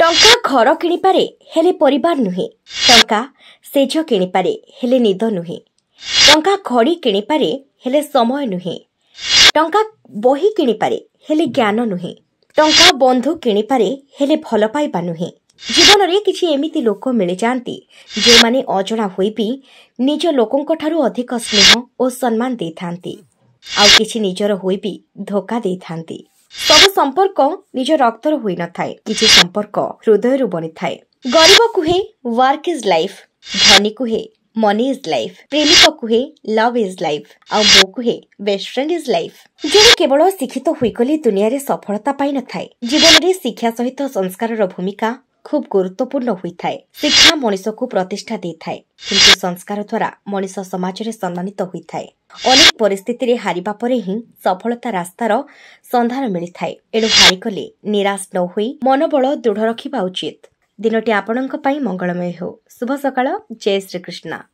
ଟଙ୍କା ଘର କିଣିପାରେ ହେଲେ ପରିବାର ନୁହେଁ ଟଙ୍କା ସେଜ କିଣିପାରେ ହେଲେ ନିଦ ନୁହେଁ ଟଙ୍କା ଘଡ଼ି କିଣିପାରେ ହେଲେ ସମୟ ନୁହେଁ ଟଙ୍କା ବହି କିଣିପାରେ ହେଲେ ଜ୍ଞାନ ନୁହେଁ ଟଙ୍କା ବନ୍ଧୁ କିଣିପାରେ ହେଲେ ଭଲ ପାଇବା ନୁହେଁ ଜୀବନରେ କିଛି ଏମିତି ଲୋକ ମିଳିଯାଆନ୍ତି ଯେଉଁମାନେ ଅଜଣା ହୋଇ ବି ନିଜ ଲୋକଙ୍କଠାରୁ ଅଧିକ ସ୍ନେହ ଓ ସମ୍ମାନ ଦେଇଥାନ୍ତି ଆଉ କିଛି ନିଜର ହୋଇ ବି ଧୋକା ଦେଇଥାନ୍ତି ସବୁ ସମ୍ପର୍କ ନିଜ ରକ୍ତରୁ ହୋଇନଥାଏ କିଛି ସମ୍ପର୍କ ହୃଦୟରୁ ବଣିଥାଏ ଗରିବ କୁହେ ୱାର୍କ ଇଜ୍ ଲାଇଫ୍ ଧନୀ କୁହେ ମନି ଇଜ୍ ଲାଇଫ୍ ପ୍ରେମିକ କୁହେ ଲଭ୍ ଇଜ୍ ଲାଇଫ୍ ଆଉ ବୋ କୁହେ ବେଷ୍ଟ ଫ୍ରେଣ୍ଡ ଇଜ୍ ଲାଇଫ୍ ଜଣେ କେବଳ ଶିକ୍ଷିତ ହୋଇଗଲେ ଦୁନିଆରେ ସଫଳତା ପାଇନଥାଏ ଜୀବନରେ ଶିକ୍ଷା ସହିତ ସଂସ୍କାରର ଭୂମିକା ଖୁବ୍ ଗୁରୁତ୍ୱପୂର୍ଣ୍ଣ ହୋଇଥାଏ ଶିକ୍ଷା ମଣିଷକୁ ପ୍ରତିଷ୍ଠା ଦେଇଥାଏ କିନ୍ତୁ ସଂସ୍କାର ଦ୍ୱାରା ମଣିଷ ସମାଜରେ ସମ୍ମାନିତ ହୋଇଥାଏ ଅନେକ ପରିସ୍ଥିତିରେ ହାରିବା ପରେ ହିଁ ସଫଳତା ରାସ୍ତାର ସନ୍ଧାନ ମିଳିଥାଏ ଏଣୁ ହାରିଗଲେ ନିରାଶ ନ ହୋଇ ମନୋବଳ ଦୃଢ଼ ରଖିବା ଉଚିତ ଦିନଟି ଆପଣଙ୍କ ପାଇଁ ମଙ୍ଗଳମୟ ହେଉ ଶୁଭ ସକାଳ ଜୟ ଶ୍ରୀକୃଷ୍ଣ